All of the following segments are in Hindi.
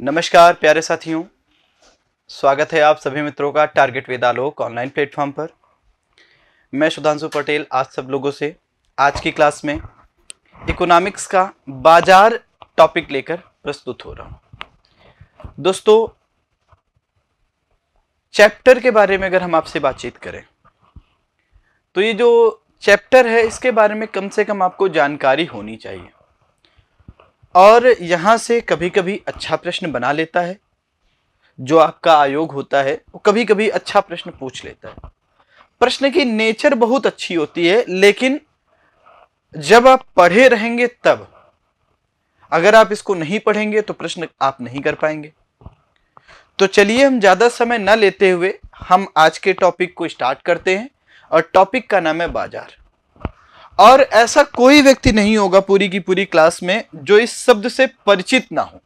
नमस्कार प्यारे साथियों स्वागत है आप सभी मित्रों का टारगेट वेदालोक ऑनलाइन प्लेटफॉर्म पर मैं सुधांशु पटेल आज सब लोगों से आज की क्लास में इकोनॉमिक्स का बाजार टॉपिक लेकर प्रस्तुत हो रहा हूँ दोस्तों चैप्टर के बारे में अगर हम आपसे बातचीत करें तो ये जो चैप्टर है इसके बारे में कम से कम आपको जानकारी होनी चाहिए और यहाँ से कभी कभी अच्छा प्रश्न बना लेता है जो आपका आयोग होता है वो कभी कभी अच्छा प्रश्न पूछ लेता है प्रश्न की नेचर बहुत अच्छी होती है लेकिन जब आप पढ़े रहेंगे तब अगर आप इसको नहीं पढ़ेंगे तो प्रश्न आप नहीं कर पाएंगे तो चलिए हम ज़्यादा समय न लेते हुए हम आज के टॉपिक को स्टार्ट करते हैं और टॉपिक का नाम है बाजार और ऐसा कोई व्यक्ति नहीं होगा पूरी की पूरी क्लास में जो इस शब्द से परिचित ना हो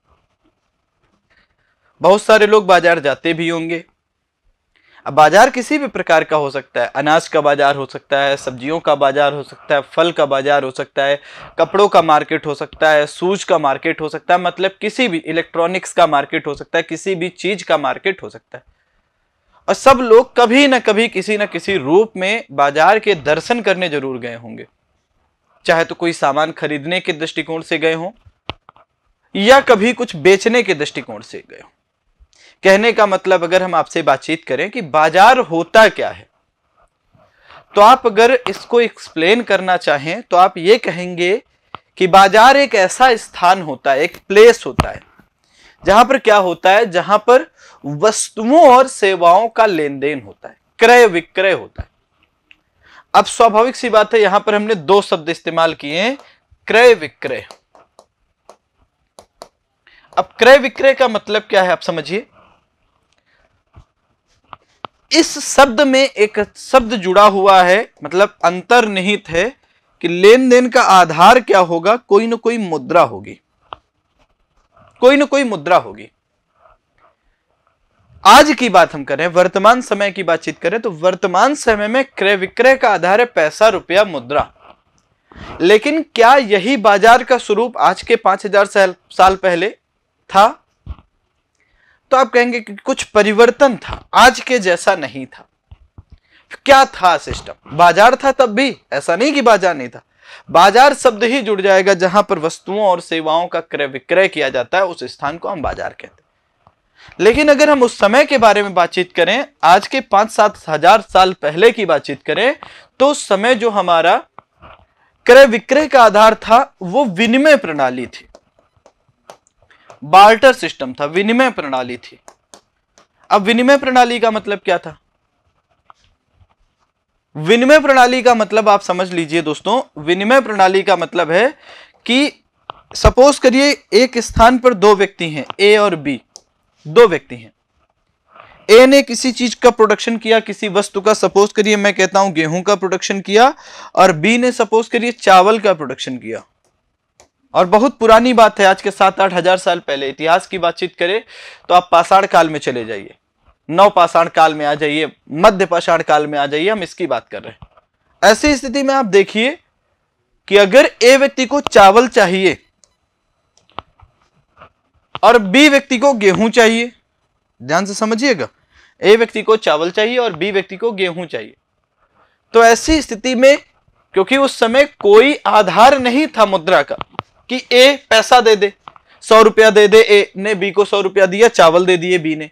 बहुत सारे लोग बाजार जाते भी होंगे अब बाजार किसी भी प्रकार का हो सकता है अनाज का बाजार हो सकता है सब्जियों का बाजार हो सकता है फल का बाजार हो सकता है कपड़ों का मार्केट हो सकता है सूज का मार्केट हो सकता है मतलब किसी भी इलेक्ट्रॉनिक्स का मार्केट हो सकता है किसी भी चीज का मार्केट हो सकता है और सब लोग कभी ना कभी किसी ना किसी रूप में बाजार के दर्शन करने जरूर गए होंगे चाहे तो कोई सामान खरीदने के दृष्टिकोण से गए हों या कभी कुछ बेचने के दृष्टिकोण से गए हो कहने का मतलब अगर हम आपसे बातचीत करें कि बाजार होता क्या है तो आप अगर इसको एक्सप्लेन करना चाहें तो आप ये कहेंगे कि बाजार एक ऐसा स्थान होता है एक प्लेस होता है जहां पर क्या होता है जहां पर वस्तुओं और सेवाओं का लेन देन होता है क्रय विक्रय होता है अब स्वाभाविक सी बात है यहां पर हमने दो शब्द इस्तेमाल किए क्रय विक्रय अब क्रय विक्रय का मतलब क्या है आप समझिए इस शब्द में एक शब्द जुड़ा हुआ है मतलब अंतर्निहित है कि लेन देन का आधार क्या होगा कोई ना कोई मुद्रा होगी कोई ना कोई मुद्रा होगी आज की बात हम करें वर्तमान समय की बातचीत करें तो वर्तमान समय में क्रय विक्रय का आधार है पैसा रुपया मुद्रा लेकिन क्या यही बाजार का स्वरूप आज के पांच हजार साल पहले था तो आप कहेंगे कि कुछ परिवर्तन था आज के जैसा नहीं था क्या था सिस्टम बाजार था तब भी ऐसा नहीं कि बाजार नहीं था बाजार शब्द ही जुड़ जाएगा जहां पर वस्तुओं और सेवाओं का क्रय विक्रय किया जाता है उस स्थान को हम बाजार कहते हैं लेकिन अगर हम उस समय के बारे में बातचीत करें आज के पांच सात हजार साल पहले की बातचीत करें तो उस समय जो हमारा क्रय विक्रय का आधार था वो विनिमय प्रणाली थी बार्टर सिस्टम था विनिमय प्रणाली थी अब विनिमय प्रणाली का मतलब क्या था विनिमय प्रणाली का मतलब आप समझ लीजिए दोस्तों विनिमय प्रणाली का मतलब है कि सपोज करिए एक स्थान पर दो व्यक्ति हैं ए और बी दो व्यक्ति हैं ए ने किसी चीज का प्रोडक्शन किया किसी वस्तु का सपोज करिए मैं कहता हूं गेहूं का प्रोडक्शन किया और बी ने सपोज करिए चावल का प्रोडक्शन किया और बहुत पुरानी बात है आज के सात आठ हजार साल पहले इतिहास की बातचीत करें तो आप पाषाण काल में चले जाइए नव पाषाण काल में आ जाइए मध्य पाषाण काल में आ जाइए हम इसकी बात कर रहे हैं ऐसी स्थिति में आप देखिए कि अगर ए व्यक्ति को चावल चाहिए और बी व्यक्ति को गेहूं चाहिए ध्यान से समझिएगा ए व्यक्ति को चावल चाहिए और बी व्यक्ति को गेहूं चाहिए तो ऐसी स्थिति में क्योंकि उस समय कोई आधार नहीं था मुद्रा का कि ए पैसा दे दे सौ रुपया दे दे ए ने बी को सौ रुपया दिया चावल दे दिए बी ने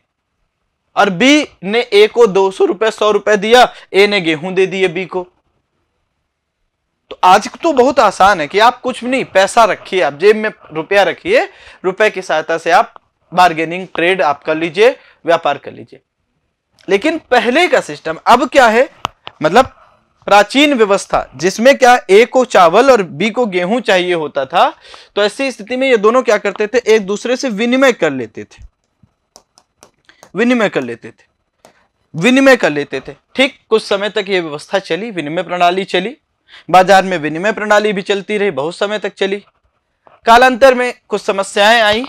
और बी ने ए को दो सौ रुपया सौ रुपया दिया ए ने गेहूं दे दिए बी को आज तो बहुत आसान है कि आप कुछ भी नहीं पैसा रखिए आप जेब में रुपया रखिए रुपए की सहायता से आप बार्गेनिंग ट्रेड आप कर लीजिए व्यापार कर लीजिए लेकिन पहले का सिस्टम अब क्या है मतलब प्राचीन व्यवस्था जिसमें क्या ए को चावल और बी को गेहूं चाहिए होता था तो ऐसी स्थिति में ये दोनों क्या करते थे एक दूसरे से विनिमय कर लेते थे विनिमय कर लेते थे विनिमय कर लेते थे ठीक कुछ समय तक ये व्यवस्था चली विनिमय प्रणाली चली बाजार में विनिमय प्रणाली भी चलती रही बहुत समय तक चली कालांतर में कुछ समस्याएं आई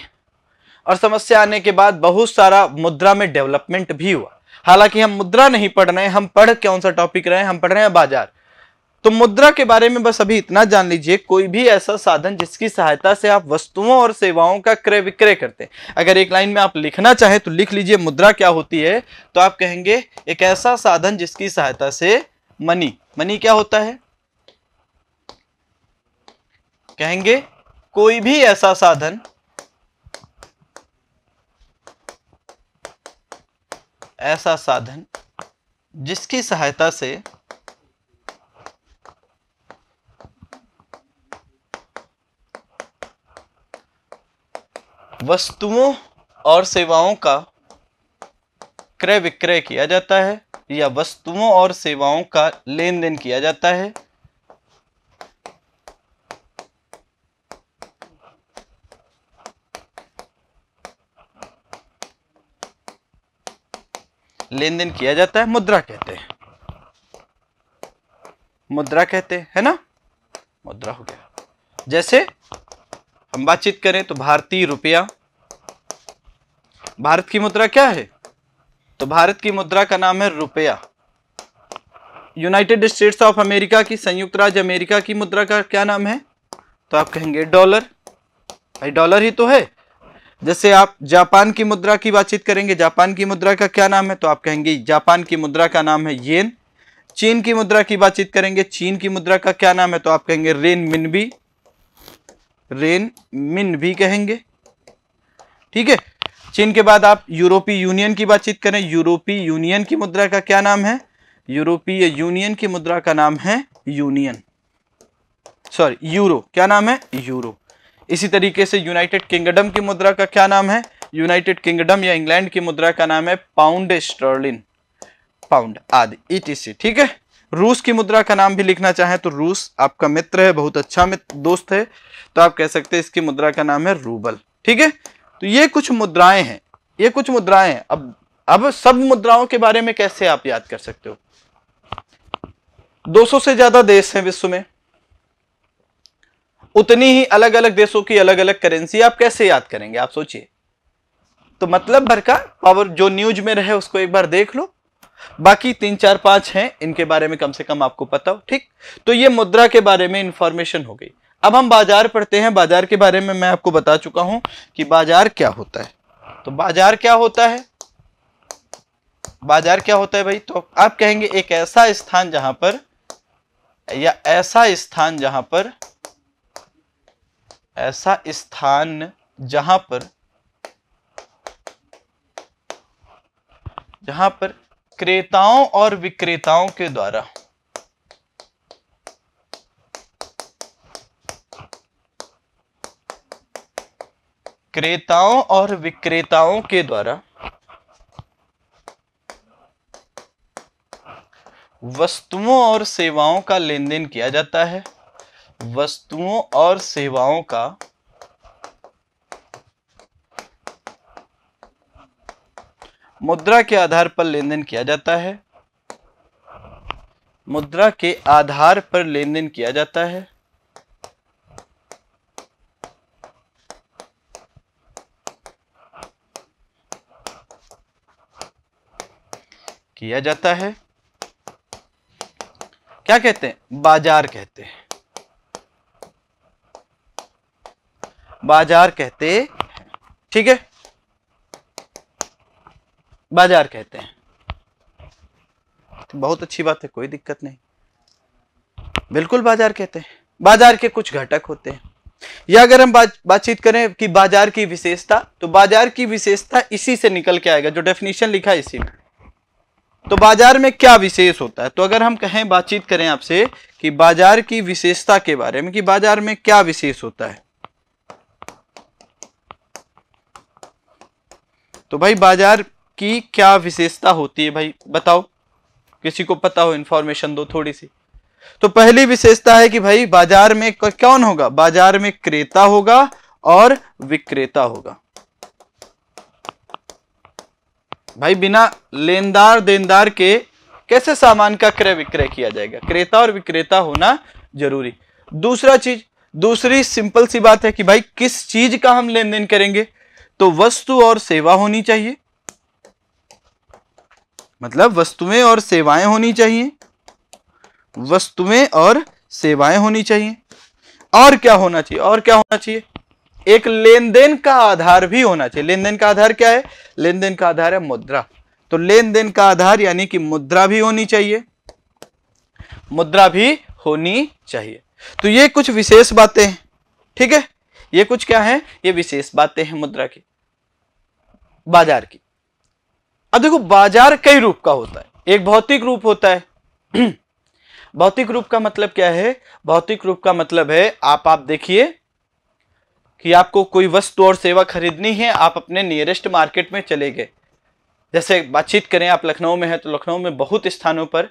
और समस्या आने के बाद बहुत सारा मुद्रा में डेवलपमेंट भी हुआ हालांकि हम मुद्रा नहीं पढ़ रहे हम पढ़ कौन सा टॉपिक रहे हैं हम पढ़ रहे हैं बाजार तो मुद्रा के बारे में बस अभी इतना जान लीजिए कोई भी ऐसा साधन जिसकी सहायता से आप वस्तुओं और सेवाओं का क्रय विक्रय करते हैं अगर एक लाइन में आप लिखना चाहें तो लिख लीजिए मुद्रा क्या होती है तो आप कहेंगे एक ऐसा साधन जिसकी सहायता से मनी मनी क्या होता है कहेंगे कोई भी ऐसा साधन ऐसा साधन जिसकी सहायता से वस्तुओं और सेवाओं का क्रय विक्रय किया जाता है या वस्तुओं और सेवाओं का लेन देन किया जाता है लेन देन किया जाता है मुद्रा कहते हैं मुद्रा कहते हैं है ना मुद्रा हो गया जैसे हम बातचीत करें तो भारतीय रुपया भारत की मुद्रा क्या है तो भारत की मुद्रा का नाम है रुपया यूनाइटेड स्टेट्स ऑफ अमेरिका की संयुक्त राज्य अमेरिका की मुद्रा का क्या नाम है तो आप कहेंगे डॉलर भाई डॉलर ही तो है जैसे आप जापान की मुद्रा की बातचीत करेंगे जापान की मुद्रा का क्या नाम है तो आप कहेंगे जापान की मुद्रा का नाम है येन चीन की मुद्रा की बातचीत करेंगे चीन की मुद्रा का क्या नाम है तो आप कहेंगे रेन मिन भी रेन मिन भी कहेंगे ठीक है चीन के बाद आप यूरोपीय यूनियन की बातचीत करें यूरोपीय यूनियन की मुद्रा का क्या नाम है यूरोपीय यूनियन की मुद्रा का नाम है यूनियन सॉरी यूरो क्या नाम है यूरो इसी तरीके से यूनाइटेड किंगडम की मुद्रा का क्या नाम है यूनाइटेड किंगडम या इंग्लैंड की मुद्रा का नाम है पाउंड स्टर्लिन पाउंड आदि ईटीसी ठीक है रूस की मुद्रा का नाम भी लिखना चाहें तो रूस आपका मित्र है बहुत अच्छा मित्र दोस्त है तो आप कह सकते हैं इसकी मुद्रा का नाम है रूबल ठीक है तो ये कुछ मुद्राएं हैं ये कुछ मुद्राएं हैं अब अब सब मुद्राओं के बारे में कैसे आप याद कर सकते हो 200 से ज्यादा देश हैं विश्व में उतनी ही अलग अलग देशों की अलग अलग करेंसी आप कैसे याद करेंगे आप सोचिए तो मतलब भर का पावर जो न्यूज में रहे उसको एक बार देख लो बाकी तीन चार पांच हैं इनके बारे में कम से कम आपको पता हो ठीक तो ये मुद्रा के बारे में इंफॉर्मेशन हो गई अब हम बाजार पढ़ते हैं बाजार के बारे में मैं आपको बता चुका हूं कि बाजार क्या होता है तो बाजार क्या होता है बाजार क्या होता है भाई तो आप कहेंगे एक ऐसा स्थान जहां पर या ऐसा स्थान जहां पर ऐसा स्थान जहां पर जहां पर क्रेताओं और विक्रेताओं के द्वारा क्रेताओं और विक्रेताओं के द्वारा वस्तुओं और सेवाओं का लेन देन किया जाता है वस्तुओं और सेवाओं का मुद्रा के आधार पर लेन देन किया जाता है मुद्रा के आधार पर लेन देन किया जाता है किया जाता है क्या कहते हैं बाजार कहते हैं बाजार कहते हैं ठीक है बाजार कहते हैं तो बहुत अच्छी बात है कोई दिक्कत नहीं बिल्कुल बाजार कहते हैं बाजार के कुछ घटक होते हैं या अगर हम बात बातचीत करें कि बाजार की विशेषता तो बाजार की विशेषता इसी से निकल के आएगा जो डेफिनेशन लिखा है इसी में तो बाजार में क्या विशेष होता है तो अगर हम कहें बातचीत करें आपसे कि बाजार की विशेषता के बारे में कि बाजार में क्या विशेष होता है तो भाई बाजार की क्या विशेषता होती है भाई बताओ किसी को पता हो इन्फॉर्मेशन दो थोड़ी सी तो पहली विशेषता है कि भाई बाजार में कौन होगा बाजार में क्रेता होगा और विक्रेता होगा भाई बिना लेनदार देनदार के कैसे सामान का क्रय विक्रय किया जाएगा क्रेता और विक्रेता होना जरूरी दूसरा चीज दूसरी सिंपल सी बात है कि भाई किस चीज का हम लेन देन करेंगे तो वस्तु और सेवा होनी चाहिए मतलब वस्तुएं और सेवाएं होनी चाहिए वस्तुएं और सेवाएं होनी चाहिए और क्या होना चाहिए और क्या होना चाहिए एक लेन देन का आधार भी होना चाहिए लेन देन का आधार क्या है लेन देन का आधार है मुद्रा तो लेन देन का आधार यानी कि मुद्रा भी होनी चाहिए मुद्रा भी होनी चाहिए तो ये कुछ विशेष बातें हैं ठीक है ये कुछ क्या है ये विशेष बातें हैं मुद्रा की बाजार की अब देखो बाजार कई रूप का होता है एक भौतिक रूप होता है भौतिक रूप का मतलब क्या है भौतिक रूप का मतलब है आप आप देखिए कि आपको कोई वस्तु और सेवा खरीदनी है आप अपने नियरेस्ट मार्केट में चले गए जैसे बातचीत करें आप लखनऊ में हैं तो लखनऊ में बहुत स्थानों पर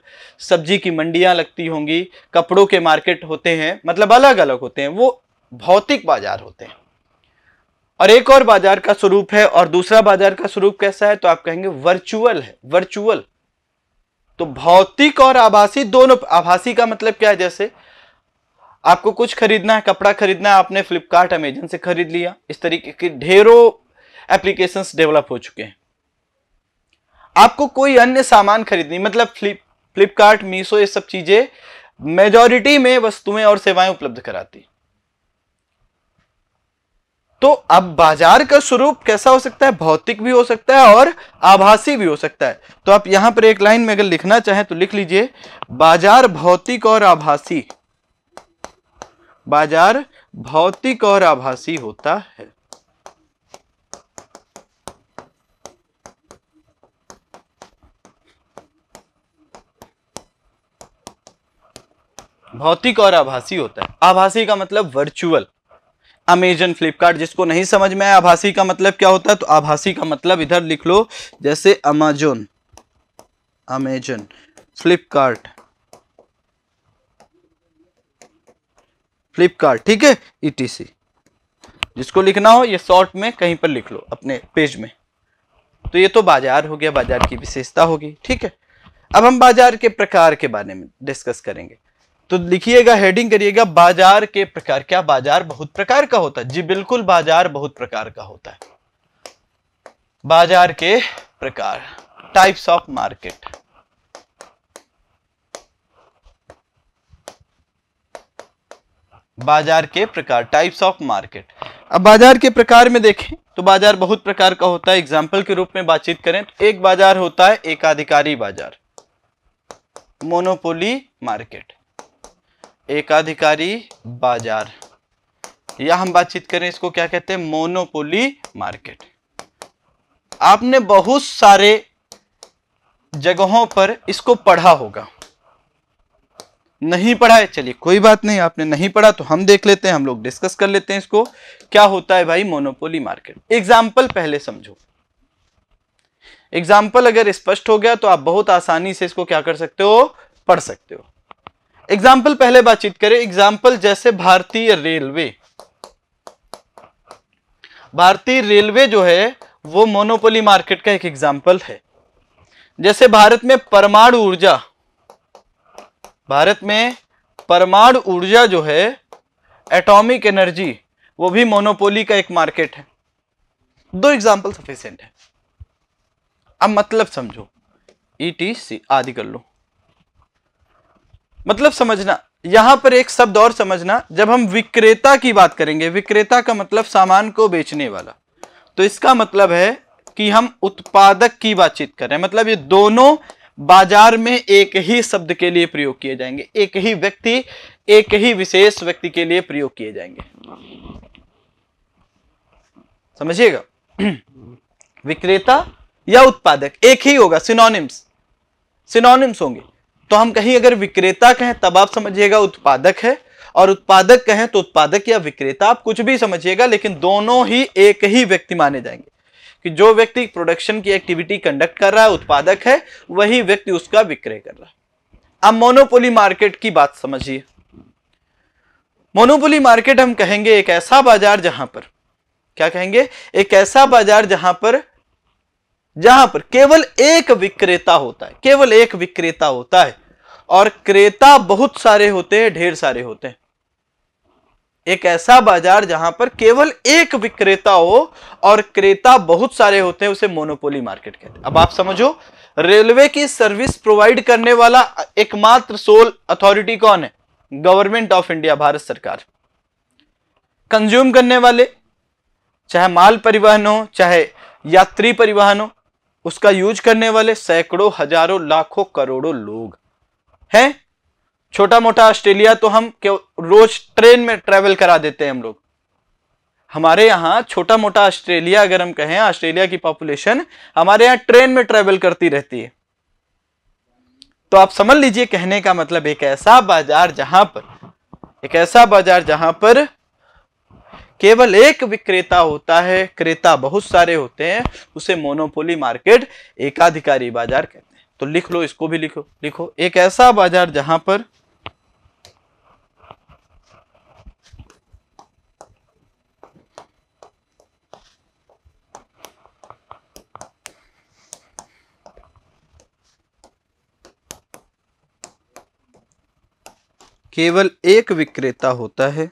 सब्जी की मंडियां लगती होंगी कपड़ों के मार्केट होते हैं मतलब अलग अलग होते हैं वो भौतिक बाजार होते हैं और एक और बाजार का स्वरूप है और दूसरा बाजार का स्वरूप कैसा है तो आप कहेंगे वर्चुअल है वर्चुअल तो भौतिक और आभासी दोनों आभासी का मतलब क्या है जैसे आपको कुछ खरीदना है कपड़ा खरीदना है आपने फ्लिपकार्ट अमेजन से खरीद लिया इस तरीके के ढेरों एप्लीकेशंस डेवलप हो चुके हैं आपको कोई अन्य सामान खरीदनी मतलब फ्लिप फ्लिपकार्ट मीशो ये सब चीजें मेजॉरिटी में वस्तुएं और सेवाएं उपलब्ध कराती तो अब बाजार का स्वरूप कैसा हो सकता है भौतिक भी हो सकता है और आभासी भी हो सकता है तो आप यहां पर एक लाइन में अगर लिखना चाहें तो लिख लीजिए बाजार भौतिक और आभासी बाजार भौतिक और आभासी होता है भौतिक और आभासी होता है आभासी का मतलब वर्चुअल अमेजन फ्लिपकार्ट जिसको नहीं समझ में आया आभासी का मतलब क्या होता है तो आभासी का मतलब इधर लिख लो जैसे अमेजोन अमेजन फ्लिपकार्ट फ्लिपकार्ट ठीक है ईटीसी e जिसको लिखना हो ये शॉर्ट में कहीं पर लिख लो अपने पेज में तो ये तो बाजार हो गया बाजार की विशेषता होगी ठीक है अब हम बाजार के प्रकार के बारे में डिस्कस करेंगे तो लिखिएगा हेडिंग करिएगा बाजार के प्रकार क्या बाजार बहुत प्रकार का होता है जी बिल्कुल बाजार बहुत प्रकार का होता है बाजार के प्रकार टाइप्स ऑफ मार्केट बाजार के प्रकार टाइप्स ऑफ मार्केट अब बाजार के प्रकार में देखें तो बाजार बहुत प्रकार का होता है एग्जाम्पल के रूप में बातचीत करें तो एक बाजार होता है एकाधिकारी बाजार मोनोपोली मार्केट एकाधिकारी बाजार या हम बातचीत करें इसको क्या कहते हैं मोनोपोली मार्केट आपने बहुत सारे जगहों पर इसको पढ़ा होगा नहीं पढ़ा है चलिए कोई बात नहीं आपने नहीं पढ़ा तो हम देख लेते हैं हम लोग डिस्कस कर लेते हैं इसको क्या होता है भाई मोनोपोली मार्केट एग्जाम्पल पहले समझो एग्जाम्पल अगर स्पष्ट हो गया तो आप बहुत आसानी से इसको क्या कर सकते हो पढ़ सकते हो एग्जाम्पल पहले बातचीत करें एग्जाम्पल जैसे भारतीय रेलवे भारतीय रेलवे जो है वो मोनोपोली मार्केट का एक एग्जाम्पल है जैसे भारत में परमाणु ऊर्जा भारत में परमाणु ऊर्जा जो है एटॉमिक एनर्जी वो भी मोनोपोली का एक मार्केट है दो एग्जाम्पल सफिशियंट है अब मतलब समझो ई टी सी आदि कर लो मतलब समझना यहां पर एक शब्द और समझना जब हम विक्रेता की बात करेंगे विक्रेता का मतलब सामान को बेचने वाला तो इसका मतलब है कि हम उत्पादक की बातचीत कर रहे हैं मतलब ये दोनों बाजार में एक ही शब्द के लिए प्रयोग किए जाएंगे एक ही व्यक्ति एक ही विशेष व्यक्ति के लिए प्रयोग किए जाएंगे समझिएगा विक्रेता या उत्पादक एक ही होगा सिनोनिम्स सिनोनिम्स होंगे तो हम कहीं अगर विक्रेता कहें तब आप समझिएगा उत्पादक है और उत्पादक कहें तो उत्पादक या विक्रेता आप कुछ भी समझिएगा लेकिन दोनों ही एक ही व्यक्ति माने जाएंगे कि जो व्यक्ति प्रोडक्शन की एक्टिविटी कंडक्ट कर रहा है उत्पादक है वही व्यक्ति उसका विक्रय कर रहा है अब मोनोपोली मार्केट की बात समझिए मोनोपोली मार्केट हम कहेंगे एक ऐसा बाजार जहां पर क्या कहेंगे एक ऐसा बाजार जहां पर जहां पर केवल एक विक्रेता होता है केवल एक विक्रेता होता है और क्रेता बहुत सारे होते हैं ढेर सारे होते हैं एक ऐसा बाजार जहां पर केवल एक विक्रेता हो और क्रेता बहुत सारे होते हैं उसे मोनोपोली मार्केट कहते हैं अब आप समझो रेलवे की सर्विस प्रोवाइड करने वाला एकमात्र सोल अथॉरिटी कौन है गवर्नमेंट ऑफ इंडिया भारत सरकार कंज्यूम करने वाले चाहे माल परिवहन हो चाहे यात्री परिवहन हो उसका यूज करने वाले सैकड़ों हजारों लाखों करोड़ों लोग है छोटा मोटा ऑस्ट्रेलिया तो हम रोज ट्रेन में ट्रेवल करा देते हैं हम लोग हमारे यहाँ छोटा मोटा ऑस्ट्रेलिया अगर हम कहें ऑस्ट्रेलिया की पॉपुलेशन हमारे यहाँ ट्रेन में ट्रेवल करती रहती है तो आप समझ लीजिए कहने का मतलब एक ऐसा बाजार जहां पर एक ऐसा बाजार जहां पर केवल एक विक्रेता होता है क्रेता बहुत सारे होते हैं उसे मोनोपोली मार्केट एकाधिकारी बाजार कहते हैं तो लिख लो इसको भी लिखो लिखो एक ऐसा बाजार जहां पर केवल एक विक्रेता होता है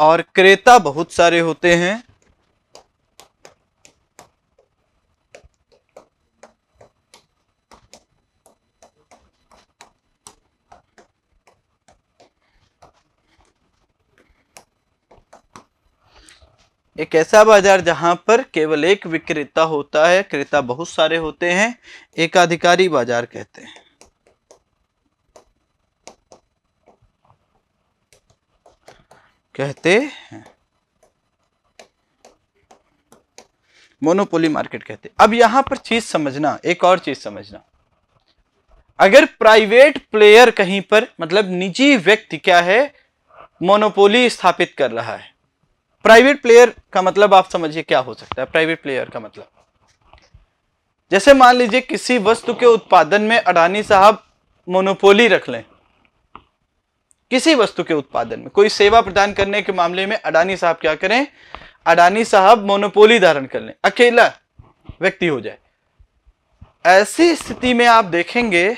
और क्रेता बहुत सारे होते हैं एक ऐसा बाजार जहां पर केवल एक विक्रेता होता है क्रेता बहुत सारे होते हैं एकाधिकारी बाजार कहते हैं कहते हैं मोनोपोली मार्केट कहते हैं अब यहां पर चीज समझना एक और चीज समझना अगर प्राइवेट प्लेयर कहीं पर मतलब निजी व्यक्ति क्या है मोनोपोली स्थापित कर रहा है प्राइवेट प्लेयर का मतलब आप समझिए क्या हो सकता है प्राइवेट प्लेयर का मतलब जैसे मान लीजिए किसी वस्तु के उत्पादन में अडानी साहब मोनोपोली रख लें किसी वस्तु के उत्पादन में कोई सेवा प्रदान करने के मामले में अडानी साहब क्या करें अडानी साहब मोनोपोली धारण कर लें अकेला व्यक्ति हो जाए ऐसी स्थिति में आप देखेंगे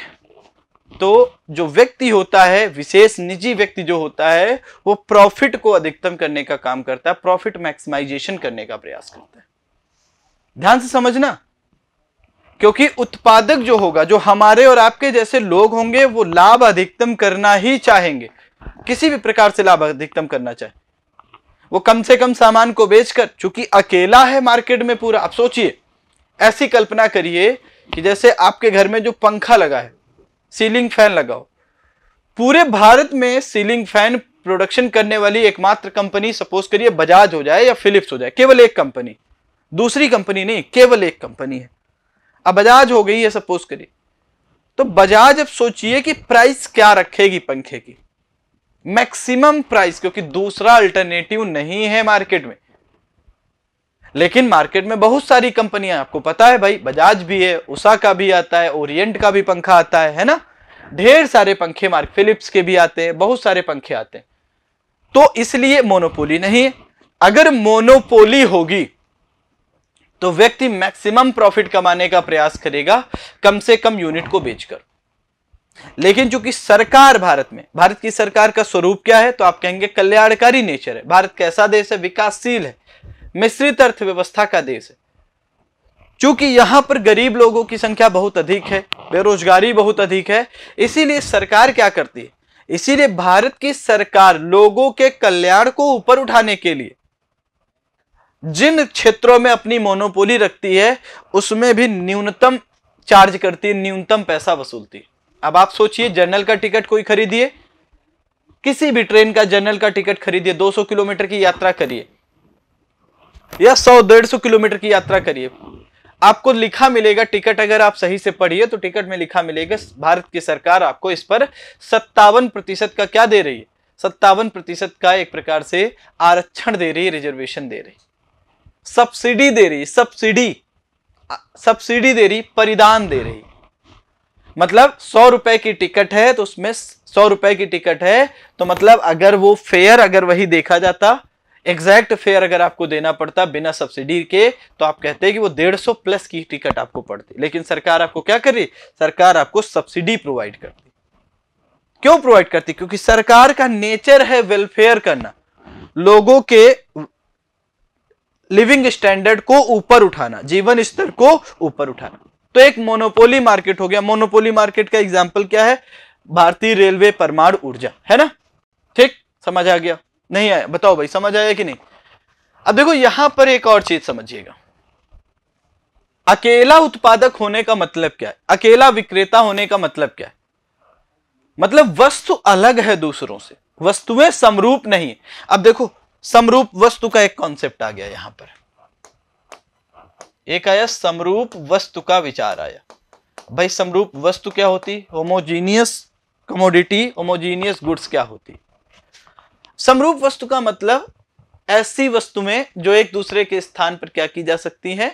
तो जो व्यक्ति होता है विशेष निजी व्यक्ति जो होता है वो प्रॉफिट को अधिकतम करने का काम करता है प्रॉफिट मैक्सिमाइजेशन करने का प्रयास करता है ध्यान से समझना क्योंकि उत्पादक जो होगा जो हमारे और आपके जैसे लोग होंगे वो लाभ अधिकतम करना ही चाहेंगे किसी भी प्रकार से लाभ अधिकतम करना चाहे वो कम से कम सामान को बेचकर चूंकि अकेला है मार्केट में पूरा आप सोचिए ऐसी कल्पना करिए कि जैसे आपके घर में जो पंखा लगा है सीलिंग फैन लगाओ पूरे भारत में सीलिंग फैन प्रोडक्शन करने वाली एकमात्र कंपनी सपोज करिए बजाज हो जाए या फिलिप्स हो जाए केवल एक कंपनी दूसरी कंपनी नहीं केवल एक कंपनी है अब बजाज हो गई है सपोज करिए तो बजाज अब सोचिए कि प्राइस क्या रखेगी पंखे की मैक्सिमम प्राइस क्योंकि दूसरा अल्टरनेटिव नहीं है मार्केट में लेकिन मार्केट में बहुत सारी कंपनियां आपको पता है भाई बजाज भी है उषा का भी आता है ओरिएंट का भी पंखा आता है है ना ढेर सारे पंखे मार्क फिलिप्स के भी आते हैं बहुत सारे पंखे आते हैं तो इसलिए मोनोपोली नहीं है अगर मोनोपोली होगी तो व्यक्ति मैक्सिमम प्रॉफिट कमाने का प्रयास करेगा कम से कम यूनिट को बेचकर लेकिन चूंकि सरकार भारत में भारत की सरकार का स्वरूप क्या है तो आप कहेंगे कल्याणकारी नेचर है भारत कैसा देश है विकासशील है मिश्रित अर्थव्यवस्था का देश है चूंकि यहां पर गरीब लोगों की संख्या बहुत अधिक है बेरोजगारी बहुत अधिक है इसीलिए सरकार क्या करती है इसीलिए भारत की सरकार लोगों के कल्याण को ऊपर उठाने के लिए जिन क्षेत्रों में अपनी मोनोपोली रखती है उसमें भी न्यूनतम चार्ज करती है न्यूनतम पैसा वसूलती है अब आप सोचिए जनरल का टिकट कोई खरीदिए किसी भी ट्रेन का जनरल का टिकट खरीदिए 200 किलोमीटर की यात्रा करिए या 100 सौ किलोमीटर की यात्रा करिए आपको लिखा मिलेगा टिकट अगर आप सही से पढ़िए तो टिकट में लिखा मिलेगा भारत की सरकार आपको इस पर सत्तावन प्रतिशत का क्या दे रही है सत्तावन प्रतिशत का एक प्रकार से आरक्षण दे रही है रिजर्वेशन दे रही सब्सिडी दे रही सब्सिडी सब्सिडी दे रही परिदान दे रही मतलब सौ रुपए की टिकट है तो उसमें सौ रुपए की टिकट है तो मतलब अगर वो फेयर अगर वही देखा जाता एग्जैक्ट फेयर अगर आपको देना पड़ता बिना सब्सिडी के तो आप कहते हैं कि वो डेढ़ सौ प्लस की टिकट आपको पड़ती लेकिन सरकार आपको क्या कर रही सरकार आपको सब्सिडी प्रोवाइड करती क्यों प्रोवाइड करती क्योंकि सरकार का नेचर है वेलफेयर करना लोगों के लिविंग स्टैंडर्ड को ऊपर उठाना जीवन स्तर को ऊपर उठाना तो एक मोनोपोली मार्केट हो गया मोनोपोली मार्केट का एग्जाम्पल क्या है भारतीय रेलवे परमाणु ऊर्जा है ना ठीक समझ आ गया नहीं आया बताओ भाई समझ आया कि नहीं अब देखो यहां पर एक और चीज समझिएगा अकेला उत्पादक होने का मतलब क्या है अकेला विक्रेता होने का मतलब क्या है मतलब वस्तु अलग है दूसरों से वस्तुएं समरूप नहीं है अब देखो समरूप वस्तु का एक कॉन्सेप्ट आ गया यहां पर एक आया समरूप वस्तु का विचार आया भाई समरूप वस्तु क्या होती होमोजीनियस कमोडिटी होमोजीनियस गुड्स क्या होती समरूप वस्तु का मतलब ऐसी वस्तु में जो एक दूसरे के स्थान पर क्या की जा सकती है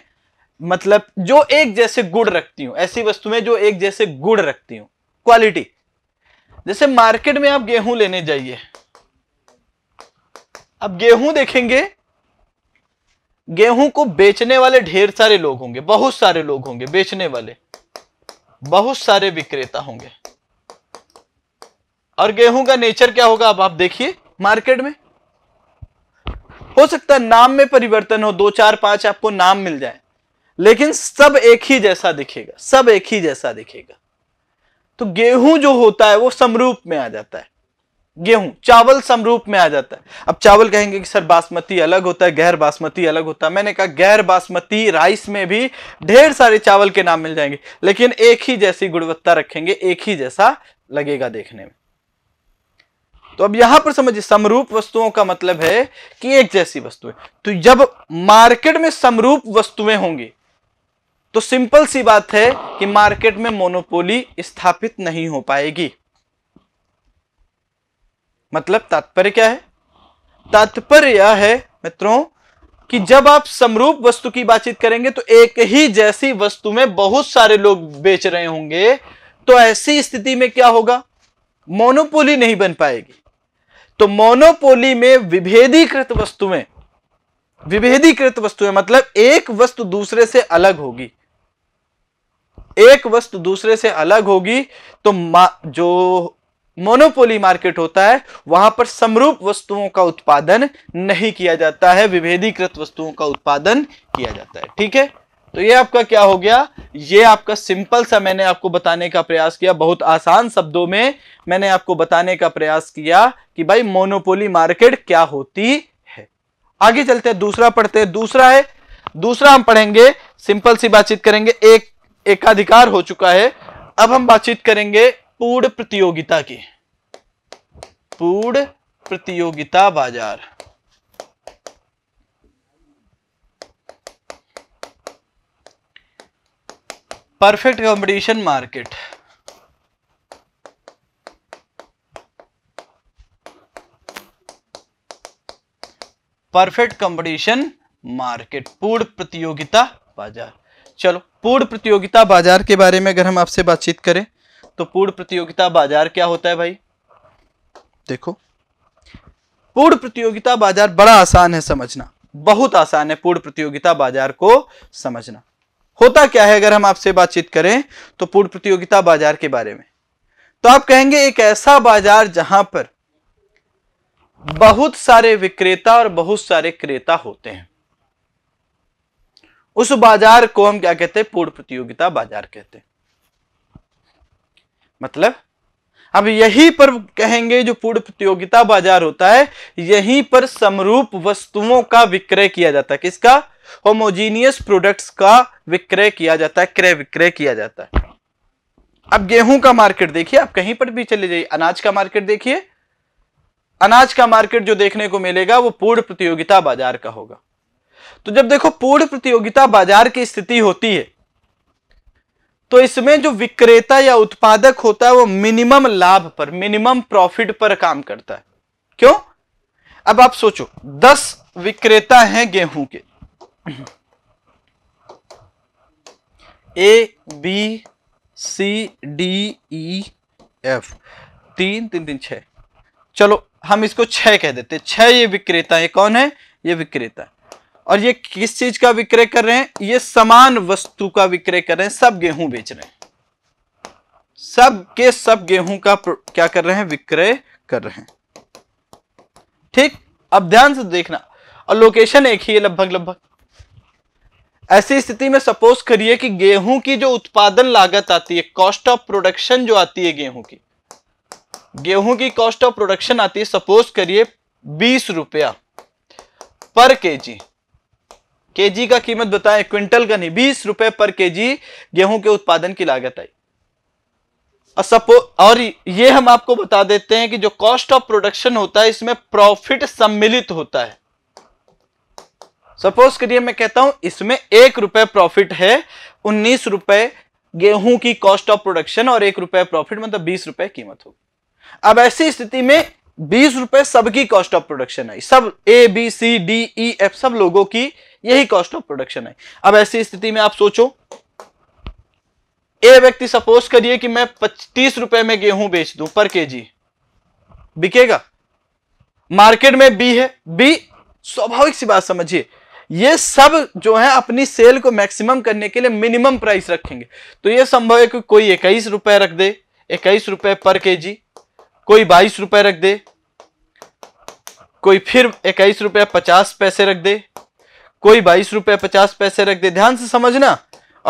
मतलब जो एक जैसे गुड़ रखती हूं ऐसी वस्तु में जो एक जैसे गुड़ रखती हूं क्वालिटी जैसे मार्केट में आप गेहूं लेने जाइए अब गेहूं देखेंगे गेहूं को बेचने वाले ढेर सारे लोग होंगे बहुत सारे लोग होंगे बेचने वाले बहुत सारे विक्रेता होंगे और गेहूं का नेचर क्या होगा अब आप देखिए मार्केट में हो सकता है नाम में परिवर्तन हो दो चार पांच आपको नाम मिल जाए लेकिन सब एक ही जैसा दिखेगा सब एक ही जैसा दिखेगा तो गेहूं जो होता है वो समरूप में आ जाता है गेहूं चावल समरूप में आ जाता है अब चावल कहेंगे कि सर बासमती अलग होता है गैर बासमती अलग होता है मैंने कहा गैर बासमती राइस में भी ढेर सारे चावल के नाम मिल जाएंगे लेकिन एक ही जैसी गुणवत्ता रखेंगे एक ही जैसा लगेगा देखने में तो अब यहां पर समझिए समरूप वस्तुओं का मतलब है कि एक जैसी वस्तुएं तो जब मार्केट में समरूप वस्तुएं होंगी तो सिंपल सी बात है कि मार्केट में मोनोपोली स्थापित नहीं हो पाएगी मतलब तात्पर्य क्या है तात्पर्य यह है मित्रों कि जब आप समरूप वस्तु की बातचीत करेंगे तो एक ही जैसी वस्तु में बहुत सारे लोग बेच रहे होंगे तो ऐसी स्थिति में क्या होगा मोनोपोली नहीं बन पाएगी तो मोनोपोली में विभेदीकृत वस्तुएं विभेदीकृत वस्तुएं मतलब एक वस्तु दूसरे से अलग होगी एक वस्तु दूसरे से अलग होगी तो जो मोनोपोली मार्केट होता है वहां पर समरूप वस्तुओं का उत्पादन नहीं किया जाता है विभेदीकृत वस्तुओं का उत्पादन किया जाता है ठीक है तो ये आपका क्या हो गया ये आपका सिंपल सा मैंने आपको बताने का प्रयास किया बहुत आसान शब्दों में मैंने आपको बताने का प्रयास किया कि भाई मोनोपोली मार्केट क्या होती है आगे चलते हैं दूसरा पढ़ते हैं दूसरा है दूसरा हम पढ़ेंगे सिंपल सी बातचीत करेंगे एक एकाधिकार हो चुका है अब हम बातचीत करेंगे पूर्ण प्रतियोगिता की पूर्ण प्रतियोगिता बाजार perfect competition market perfect competition market पूर्ण प्रतियोगिता बाजार चलो पूर्ण प्रतियोगिता बाजार के बारे में अगर हम आपसे बातचीत करें तो पूर्ण प्रतियोगिता बाजार क्या होता है भाई देखो पूर्ण प्रतियोगिता बाजार बड़ा आसान है समझना बहुत आसान है पूर्ण प्रतियोगिता बाजार को समझना होता क्या है अगर हम आपसे बातचीत करें तो पूर्ण प्रतियोगिता बाजार के बारे में तो आप कहेंगे एक ऐसा बाजार जहां पर बहुत सारे विक्रेता और बहुत सारे क्रेता होते हैं उस बाजार को हम क्या कहते हैं पूर्ण प्रतियोगिता बाजार कहते हैं मतलब अब यही पर कहेंगे जो पूर्ण प्रतियोगिता बाजार होता है यहीं पर समरूप वस्तुओं का विक्रय किया जाता है किसका होमोजीनियस प्रोडक्ट्स का विक्रय किया जाता है क्रय विक्रय किया जाता है अब गेहूं का मार्केट देखिए आप कहीं पर भी चले जाइए अनाज का मार्केट देखिए अनाज का मार्केट जो देखने को मिलेगा वो पूर्ण प्रतियोगिता बाजार का होगा तो जब देखो पूर्ण प्रतियोगिता बाजार की स्थिति होती है तो इसमें जो विक्रेता या उत्पादक होता है वो मिनिमम लाभ पर मिनिमम प्रॉफिट पर काम करता है क्यों अब आप सोचो दस विक्रेता हैं गेहूं के A B C D E F तीन तीन तीन छ चलो हम इसको छह कह देते छह ये विक्रेता है कौन है ये विक्रेता और ये किस चीज का विक्रय कर रहे हैं ये समान वस्तु का विक्रय कर रहे हैं सब गेहूं बेच रहे हैं सब के सब गेहूं का क्या कर रहे हैं विक्रय कर रहे हैं ठीक अब ध्यान से देखना और लोकेशन एक ही है लगभग लगभग ऐसी स्थिति में सपोज करिए कि गेहूं की जो उत्पादन लागत आती है कॉस्ट ऑफ प्रोडक्शन जो आती है गेहूं की गेहूं की कॉस्ट ऑफ प्रोडक्शन आती है सपोज करिए बीस रुपया पर केजी केजी का कीमत बताएं क्विंटल का नहीं बीस रुपए पर केजी गेहूं के उत्पादन की लागत आई और सपो और ये हम आपको बता देते हैं कि जो कॉस्ट ऑफ प्रोडक्शन होता है इसमें प्रॉफिट सम्मिलित होता है सपोज करिए मैं कहता हूं इसमें एक रुपए प्रॉफिट है उन्नीस रुपए गेहूं की कॉस्ट ऑफ प्रोडक्शन और एक रुपए प्रॉफिट मतलब बीस रुपए कीमत होगी अब ऐसी स्थिति में बीस रुपए सबकी कॉस्ट ऑफ प्रोडक्शन आई सब A B C D E F सब लोगों की यही कॉस्ट ऑफ प्रोडक्शन है अब ऐसी स्थिति में आप सोचो ए व्यक्ति सपोज करिए कि मैं पच्चीस रुपए में गेहूं बेच दूं पर केजी बिकेगा मार्केट में बी है बी स्वाभाविक सी बात समझिए ये सब जो है अपनी सेल को मैक्सिमम करने के लिए मिनिमम प्राइस रखेंगे तो ये संभव है कि कोई इक्कीस रुपए रख दे इक्कीस रुपए पर केजी कोई बाईस रुपए रख दे कोई फिर इक्कीस रुपए पचास पैसे रख दे कोई बाईस रुपए पचास पैसे रख दे ध्यान से समझना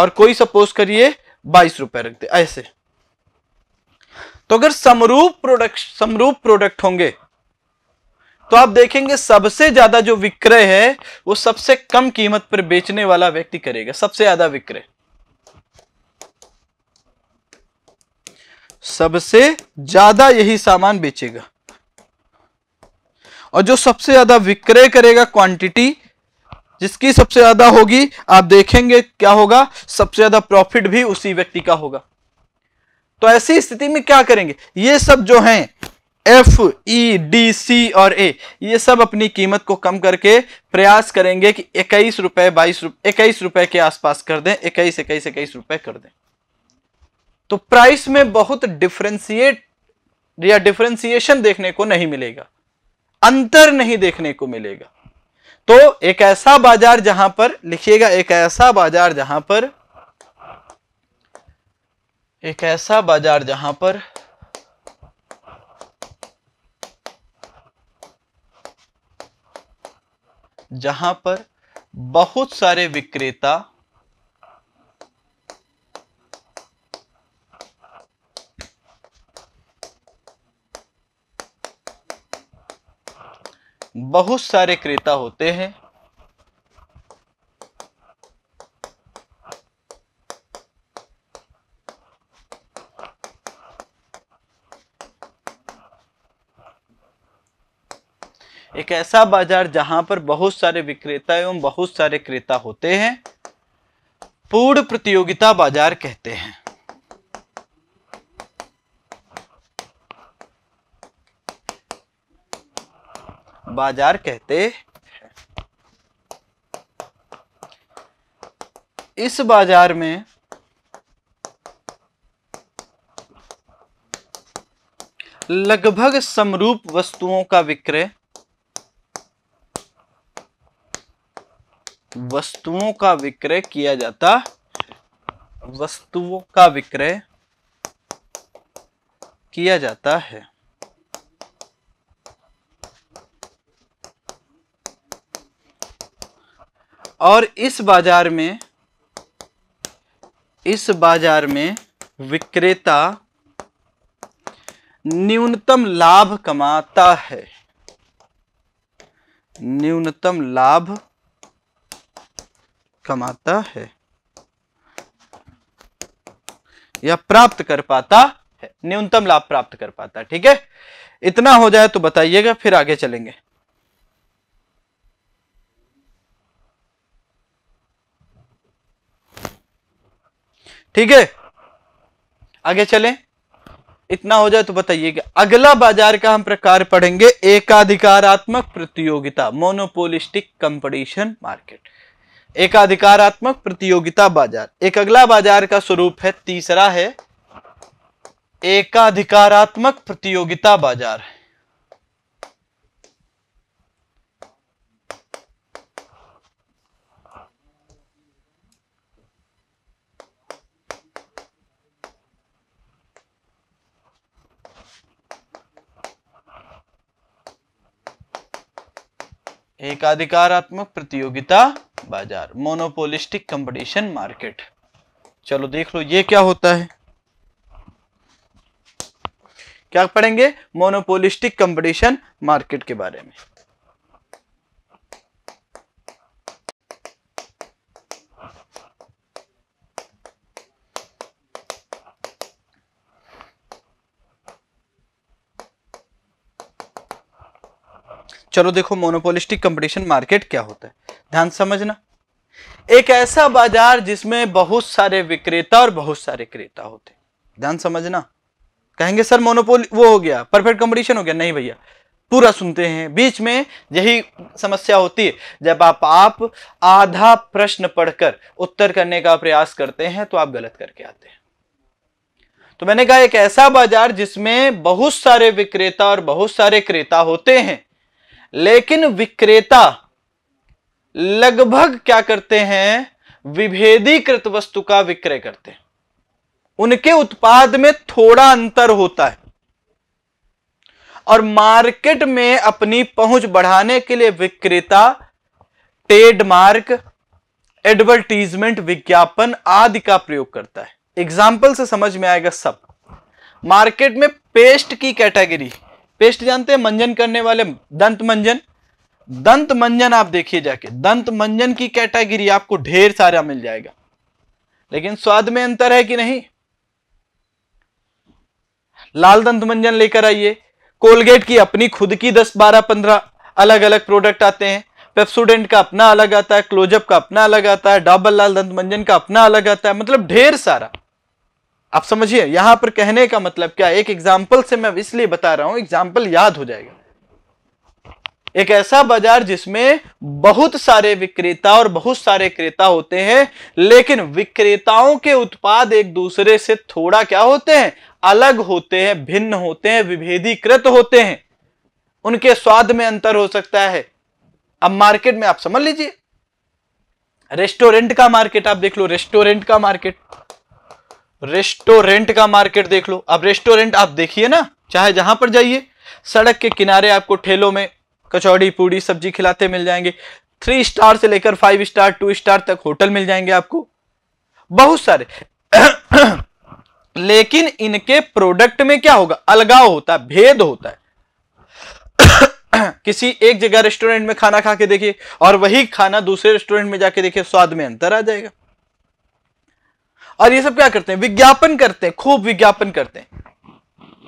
और कोई सपोज करिए बाईस रुपए रख दे ऐसे तो अगर समरूप प्रोडक्ट समरूप प्रोडक्ट होंगे तो आप देखेंगे सबसे ज्यादा जो विक्रय है वो सबसे कम कीमत पर बेचने वाला व्यक्ति करेगा सबसे ज्यादा विक्रय सबसे ज्यादा यही सामान बेचेगा और जो सबसे ज्यादा विक्रय करेगा क्वांटिटी जिसकी सबसे ज्यादा होगी आप देखेंगे क्या होगा सबसे ज्यादा प्रॉफिट भी उसी व्यक्ति का होगा तो ऐसी स्थिति में क्या करेंगे ये सब जो हैं एफ ई डी सी और ए ये सब अपनी कीमत को कम करके प्रयास करेंगे कि इक्कीस रुपए बाईस रुपए इक्कीस रुपए के आसपास कर दें इक्कीस इक्कीस इक्कीस रुपए कर दें तो प्राइस में बहुत डिफ्रेंसिएट या डिफ्रेंसिएशन देखने को नहीं मिलेगा अंतर नहीं देखने को मिलेगा तो एक ऐसा बाजार जहां पर लिखिएगा एक ऐसा बाजार जहां पर एक ऐसा बाजार जहां पर जहां पर बहुत सारे विक्रेता बहुत सारे क्रेता होते हैं एक ऐसा बाजार जहां पर बहुत सारे विक्रेता एवं बहुत सारे क्रेता होते हैं पूर्ण प्रतियोगिता बाजार कहते हैं बाजार कहते हैं इस बाजार में लगभग समरूप वस्तुओं का विक्रय वस्तुओं का विक्रय किया जाता वस्तुओं का विक्रय किया जाता है और इस बाजार में इस बाजार में विक्रेता न्यूनतम लाभ कमाता है न्यूनतम लाभ कमाता है या प्राप्त कर पाता है न्यूनतम लाभ प्राप्त कर पाता है ठीक है इतना हो जाए तो बताइएगा फिर आगे चलेंगे ठीक है आगे चलें इतना हो जाए तो बताइएगा अगला बाजार का हम प्रकार पढ़ेंगे एकाधिकारात्मक प्रतियोगिता मोनोपोलिस्टिक कंपटीशन मार्केट एकाधिकारात्मक प्रतियोगिता बाजार एक अगला बाजार का स्वरूप है तीसरा है एकाधिकारात्मक प्रतियोगिता बाजार एकाधिकारात्मक प्रतियोगिता बाजार मोनोपोलिस्टिक कंपटीशन मार्केट चलो देख लो ये क्या होता है क्या पढ़ेंगे मोनोपोलिस्टिक कंपटीशन मार्केट के बारे में चलो देखो मोनोपोलिस्टिक कंपटीशन मार्केट क्या होता है ध्यान समझना एक ऐसा बाजार जिसमें बहुत सारे विक्रेता और बहुत सारे क्रेता होते ध्यान समझना कहेंगे सर मोनोपोल वो हो गया परफेक्ट कंपटीशन हो गया नहीं भैया पूरा सुनते हैं बीच में यही समस्या होती है जब आप आप आधा प्रश्न पढ़कर उत्तर करने का प्रयास करते हैं तो आप गलत करके आते हैं तो मैंने कहा एक ऐसा बाजार जिसमें बहुत सारे विक्रेता और बहुत सारे क्रेता होते हैं लेकिन विक्रेता लगभग क्या करते हैं विभेदीकृत वस्तु का विक्रय करते हैं उनके उत्पाद में थोड़ा अंतर होता है और मार्केट में अपनी पहुंच बढ़ाने के लिए विक्रेता ट्रेडमार्क एडवर्टीजमेंट विज्ञापन आदि का प्रयोग करता है एग्जाम्पल से समझ में आएगा सब मार्केट में पेस्ट की कैटेगरी पेस्ट जानते हैं मंजन करने वाले दंत मंजन दंत मंजन आप देखिए जाके दंत मंजन की कैटेगरी आपको ढेर सारा मिल जाएगा लेकिन स्वाद में अंतर है कि नहीं लाल दंत मंजन लेकर आइए कोलगेट की अपनी खुद की दस बारह पंद्रह अलग अलग प्रोडक्ट आते हैं पेप्सोडेंट का अपना अलग आता है क्लोजअप का अपना अलग आता है डाबल लाल दंत मंजन का अपना अलग आता है मतलब ढेर सारा आप समझिए यहां पर कहने का मतलब क्या एक एग्जाम्पल से मैं इसलिए बता रहा हूं एग्जाम्पल याद हो जाएगा एक ऐसा बाजार जिसमें बहुत सारे विक्रेता और बहुत सारे क्रेता होते हैं लेकिन विक्रेताओं के उत्पाद एक दूसरे से थोड़ा क्या होते हैं अलग होते हैं भिन्न होते हैं विभेदीकृत होते हैं उनके स्वाद में अंतर हो सकता है अब मार्केट में आप समझ लीजिए रेस्टोरेंट का मार्केट आप देख लो रेस्टोरेंट का मार्केट रेस्टोरेंट का मार्केट देख लो अब रेस्टोरेंट आप देखिए ना चाहे जहां पर जाइए सड़क के किनारे आपको ठेलों में कचौड़ी पूड़ी सब्जी खिलाते मिल जाएंगे थ्री स्टार से लेकर फाइव स्टार टू स्टार तक होटल मिल जाएंगे आपको बहुत सारे लेकिन इनके प्रोडक्ट में क्या होगा अलगाव होता है भेद होता है किसी एक जगह रेस्टोरेंट में खाना खा के देखिए और वही खाना दूसरे रेस्टोरेंट में जाके देखिए स्वाद में अंतर आ जाएगा और ये सब क्या करते हैं विज्ञापन करते हैं खूब विज्ञापन करते हैं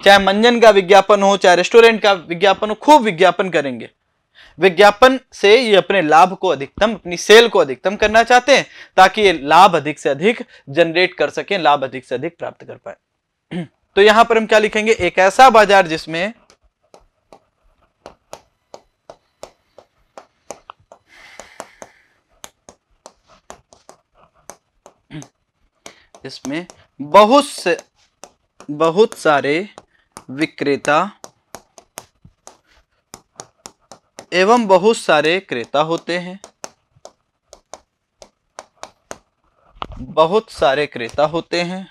चाहे मंजन का विज्ञापन हो चाहे रेस्टोरेंट का विज्ञापन हो खूब विज्ञापन करेंगे विज्ञापन से ये अपने लाभ को अधिकतम अपनी सेल को अधिकतम करना चाहते हैं ताकि ये लाभ अधिक से अधिक जनरेट कर सके लाभ अधिक से अधिक प्राप्त कर पाए तो यहां पर हम क्या लिखेंगे एक ऐसा बाजार जिसमें इसमें बहुत से बहुत सारे विक्रेता एवं बहुत सारे क्रेता होते हैं बहुत सारे क्रेता होते हैं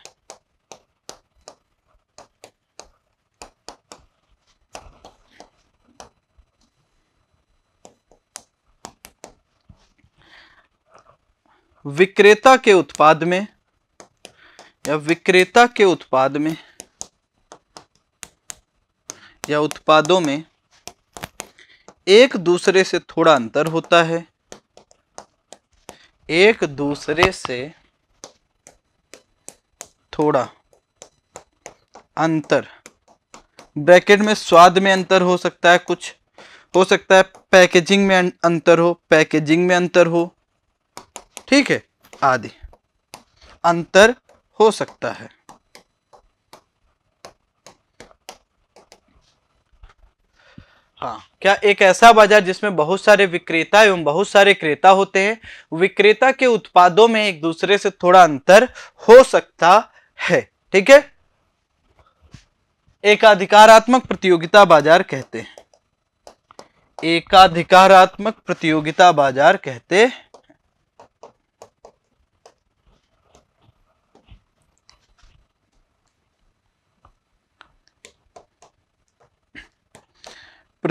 विक्रेता के उत्पाद में या विक्रेता के उत्पाद में या उत्पादों में एक दूसरे से थोड़ा अंतर होता है एक दूसरे से थोड़ा अंतर ब्रैकेट में स्वाद में अंतर हो सकता है कुछ हो सकता है पैकेजिंग में अं-, अंतर हो पैकेजिंग में अंतर हो ठीक है आदि अंतर हो सकता है हाँ क्या एक ऐसा बाजार जिसमें बहुत सारे विक्रेता एवं बहुत सारे क्रेता होते हैं विक्रेता के उत्पादों में एक दूसरे से थोड़ा अंतर हो सकता है ठीक है एकाधिकारात्मक प्रतियोगिता बाजार कहते हैं एकाधिकारात्मक प्रतियोगिता बाजार कहते हैं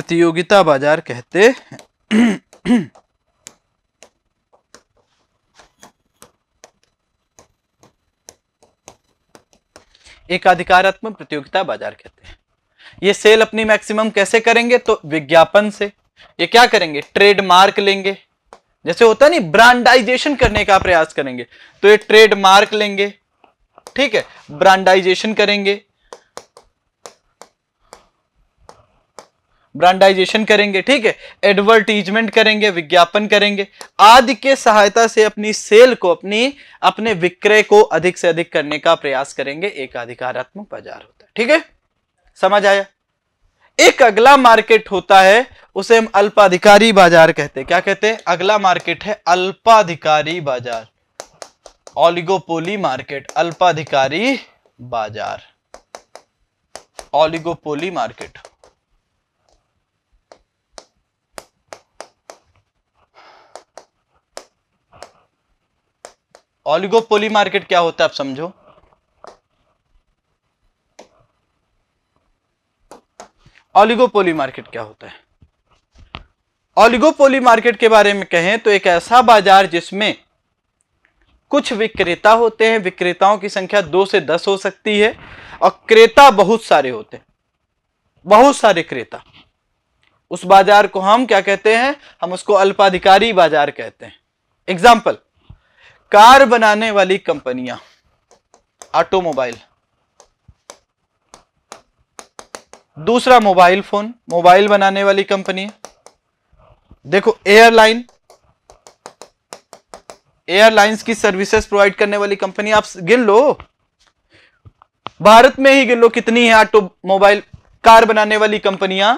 प्रतियोगिता बाजार कहते हैं एकाधिकारात्मक प्रतियोगिता बाजार कहते हैं ये सेल अपनी मैक्सिमम कैसे करेंगे तो विज्ञापन से ये क्या करेंगे ट्रेडमार्क लेंगे जैसे होता है नहीं ब्रांडाइजेशन करने का प्रयास करेंगे तो ये ट्रेडमार्क लेंगे ठीक है ब्रांडाइजेशन करेंगे ब्रांडाइजेशन करेंगे ठीक है एडवर्टीजमेंट करेंगे विज्ञापन करेंगे आदि के सहायता से अपनी सेल को अपनी अपने विक्रय को अधिक से अधिक करने का प्रयास करेंगे एक अधिकारात्मक बाजार होता है ठीक है समझ आया एक अगला मार्केट होता है उसे हम अल्पाधिकारी बाजार कहते हैं क्या कहते हैं अगला मार्केट है अल्पाधिकारी बाजार ऑलिगोपोली मार्केट अल्पाधिकारी बाजार ऑलिगोपोली मार्केट ऑलिगोपोली मार्केट क्या होता है आप समझो ऑलिगोपोली मार्केट क्या होता है ऑलिगोपोली मार्केट के बारे में कहें तो एक ऐसा बाजार जिसमें कुछ विक्रेता होते हैं विक्रेताओं की संख्या दो से दस हो सकती है और क्रेता बहुत सारे होते हैं बहुत सारे क्रेता उस बाजार को हम क्या कहते हैं हम उसको अल्पाधिकारी बाजार कहते हैं एग्जाम्पल कार बनाने वाली कंपनियां ऑटोमोबाइल दूसरा मोबाइल फोन मोबाइल बनाने वाली कंपनी देखो एयरलाइन एयरलाइंस की सर्विसेज प्रोवाइड करने वाली कंपनी आप गिन लो भारत में ही गिन लो कितनी है ऑटोमोबाइल कार बनाने वाली कंपनियां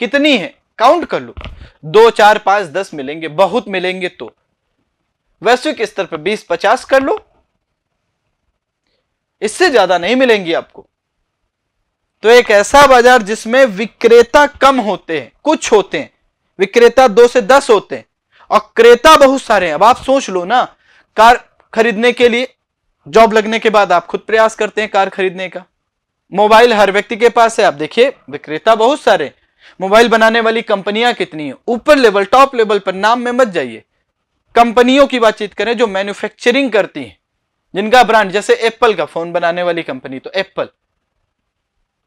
कितनी है काउंट कर लो दो चार पांच दस मिलेंगे बहुत मिलेंगे तो वैश्विक स्तर पर 20-50 कर लो इससे ज्यादा नहीं मिलेंगी आपको तो एक ऐसा बाजार जिसमें विक्रेता कम होते हैं कुछ होते हैं विक्रेता दो से दस होते हैं और क्रेता बहुत सारे हैं अब आप सोच लो ना कार खरीदने के लिए जॉब लगने के बाद आप खुद प्रयास करते हैं कार खरीदने का मोबाइल हर व्यक्ति के पास है आप देखिए विक्रेता बहुत सारे मोबाइल बनाने वाली कंपनियां कितनी है ऊपर लेवल टॉप लेवल पर नाम में मत जाइए कंपनियों की बातचीत करें जो मैन्युफैक्चरिंग करती हैं जिनका ब्रांड जैसे एप्पल का फोन बनाने वाली कंपनी तो एप्पल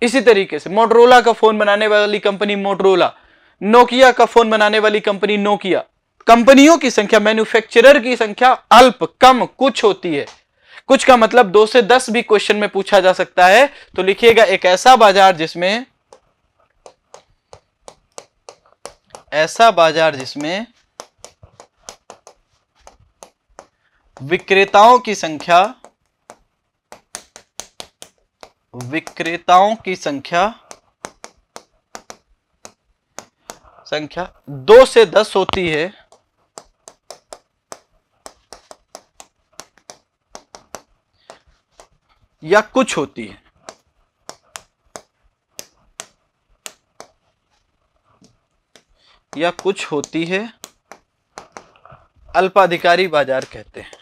इसी तरीके से मोटरोला का फोन बनाने वाली कंपनी मोटरोला नोकिया का फोन बनाने वाली कंपनी नोकिया कंपनियों की संख्या मैन्युफैक्चरर की संख्या अल्प कम कुछ होती है कुछ का मतलब दो से दस भी क्वेश्चन में पूछा जा सकता है तो लिखिएगा एक ऐसा बाजार जिसमें ऐसा बाजार जिसमें विक्रेताओं की संख्या विक्रेताओं की संख्या संख्या दो से दस होती है या कुछ होती है या कुछ होती है अल्पाधिकारी बाजार कहते हैं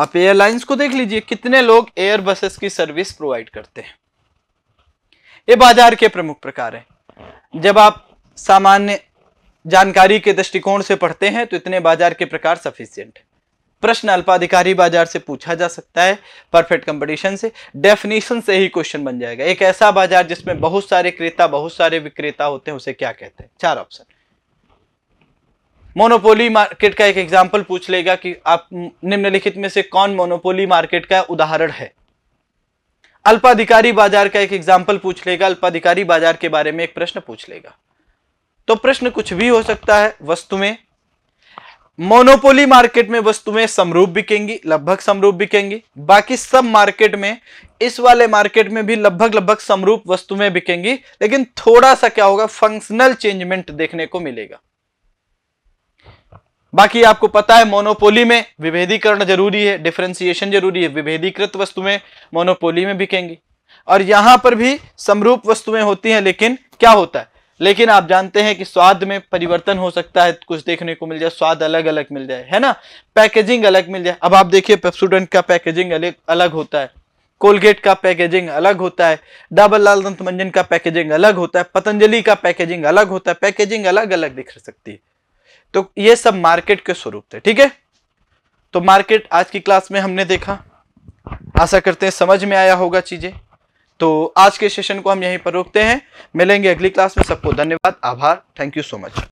आप एयरलाइंस को देख लीजिए कितने लोग एयर बसेस की सर्विस प्रोवाइड करते हैं ये बाजार के प्रमुख प्रकार हैं जब आप सामान्य जानकारी के दृष्टिकोण से पढ़ते हैं तो इतने बाजार के प्रकार सफिशियंट प्रश्न अल्पाधिकारी बाजार से पूछा जा सकता है परफेक्ट कंपटीशन से डेफिनेशन से ही क्वेश्चन बन जाएगा एक ऐसा बाजार जिसमें बहुत सारे क्रेता बहुत सारे विक्रेता होते हैं उसे क्या कहते हैं चार ऑप्शन मोनोपोली मार्केट का एक एग्जाम्पल पूछ लेगा कि आप निम्नलिखित में से कौन मोनोपोली मार्केट का उदाहरण है अल्पाधिकारी बाजार का एक एग्जाम्पल पूछ लेगा अल्पाधिकारी बाजार के बारे में एक प्रश्न पूछ लेगा तो प्रश्न कुछ भी हो सकता है वस्तु में मोनोपोली मार्केट में वस्तुएं समरूप बिकेंगी लगभग समरूप बिकेंगी बाकी सब मार्केट में इस वाले मार्केट में भी लगभग लगभग समरूप वस्तुएं बिकेंगी लेकिन थोड़ा सा क्या होगा फंक्शनल चेंजमेंट देखने को मिलेगा बाकी आपको पता है मोनोपोली में विभेदीकरण जरूरी है डिफ्रेंसिएशन जरूरी है विभेदीकृत वस्तुएं मोनोपोली में बिकेंगी और यहां पर भी समरूप वस्तुएं होती हैं लेकिन क्या होता है लेकिन आप जानते हैं कि स्वाद में परिवर्तन हो सकता है कुछ देखने को मिल जाए स्वाद अलग अलग मिल जाए है ना पैकेजिंग अलग मिल जाए अब आप देखिए पेप्सूडेंट का पैकेजिंग अलग अलग होता है कोलगेट का पैकेजिंग अलग होता है डाबर लाल दंत मंजन का पैकेजिंग अलग होता है पतंजलि का पैकेजिंग अलग होता है पैकेजिंग अलग अलग दिख सकती है तो ये सब मार्केट के स्वरूप थे ठीक है तो मार्केट आज की क्लास में हमने देखा आशा करते हैं समझ में आया होगा चीजें तो आज के सेशन को हम यहीं पर रोकते हैं मिलेंगे अगली क्लास में सबको धन्यवाद आभार थैंक यू सो मच